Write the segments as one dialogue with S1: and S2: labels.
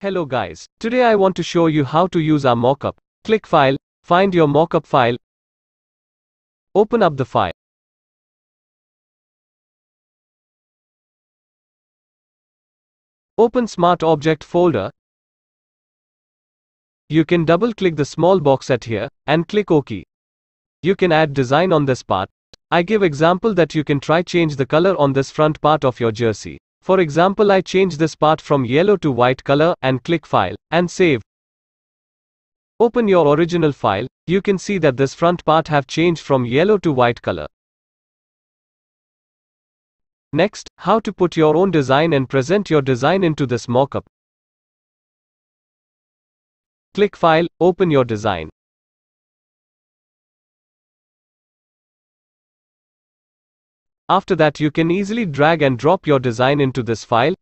S1: Hello guys, today I want to show you how to use our mockup. Click File, find your mockup file, open up the file.
S2: Open Smart Object folder.
S1: You can double click the small box at here and click OK. You can add design on this part. I give example that you can try change the color on this front part of your jersey. For example I change this part from yellow to white color, and click File, and Save. Open your original file, you can see that this front part have changed from yellow to white color. Next, how to put your own design and present your design into this mockup. Click File, open your design.
S2: After that you can
S1: easily drag and drop your design into this file.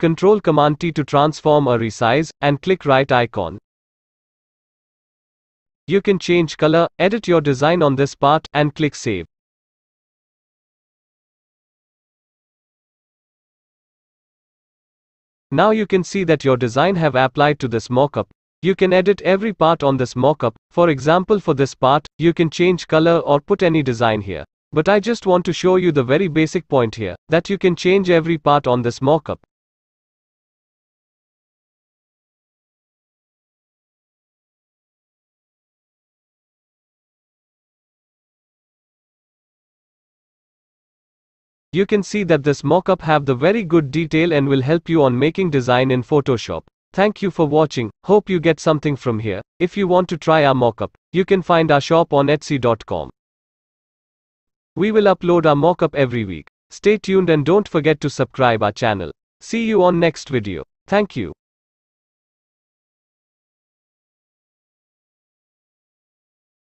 S1: Control Command T to transform or resize, and click right icon. You can change color, edit your design on this part,
S2: and click save.
S1: Now you can see that your design have applied to this mockup. You can edit every part on this mockup, for example for this part, you can change color or put any design here. But I just want to show you the very basic point here, that you can change every part on this mockup. You can see that this mockup have the very good detail and will help you on making design in Photoshop. Thank you for watching, hope you get something from here. If you want to try our mockup, you can find our shop on etsy.com. We will upload our mockup every week. Stay tuned and don't forget to subscribe our channel. See you on next video. Thank you.